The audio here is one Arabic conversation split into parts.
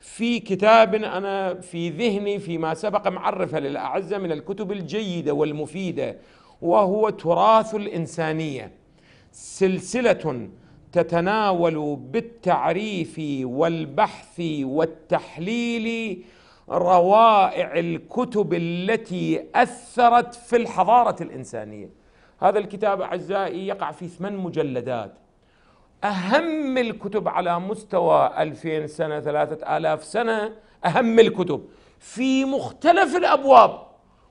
في كتاب أنا في ذهني فيما سبق معرفة للأعزة من الكتب الجيدة والمفيدة وهو تراث الإنسانية سلسلة تتناول بالتعريف والبحث والتحليل روائع الكتب التي أثرت في الحضارة الإنسانية هذا الكتاب أعزائي يقع في ثمان مجلدات أهم الكتب على مستوى 2000 سنة 3000 سنة أهم الكتب في مختلف الأبواب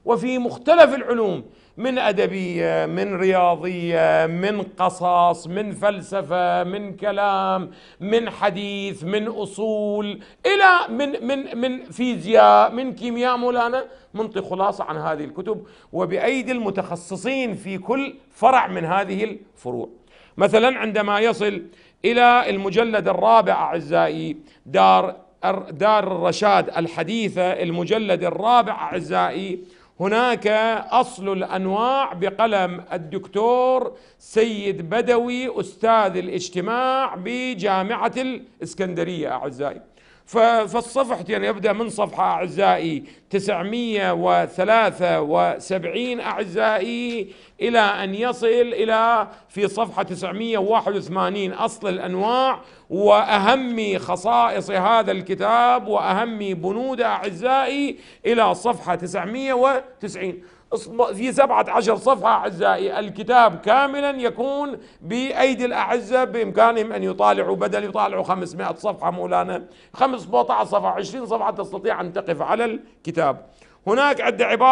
وفي مختلف العلوم من أدبية من رياضية من قصص من فلسفة من كلام من حديث من أصول إلى من من من فيزياء من كيمياء مولانا منطي خلاصة عن هذه الكتب وبأيدي المتخصصين في كل فرع من هذه الفروع مثلا عندما يصل إلى المجلد الرابع أعزائي دار دار الرشاد الحديثة المجلد الرابع أعزائي هناك أصل الأنواع بقلم الدكتور سيد بدوي أستاذ الاجتماع بجامعة الإسكندرية أعزائي فالصفحة يعني يبدأ من صفحة أعزائي 973 أعزائي إلى أن يصل إلى في صفحة 981 أصل الأنواع وأهم خصائص هذا الكتاب وأهم بنود أعزائي إلى صفحة 990 في سبعة عشر صفحة أعزائي الكتاب كاملا يكون بأيدي الأعزة بإمكانهم أن يطالعوا بدل يطالعوا 500 صفحة مولانا 15 صفحة 20 صفحة تستطيع أن تقف على الكتاب هناك عدة عبارة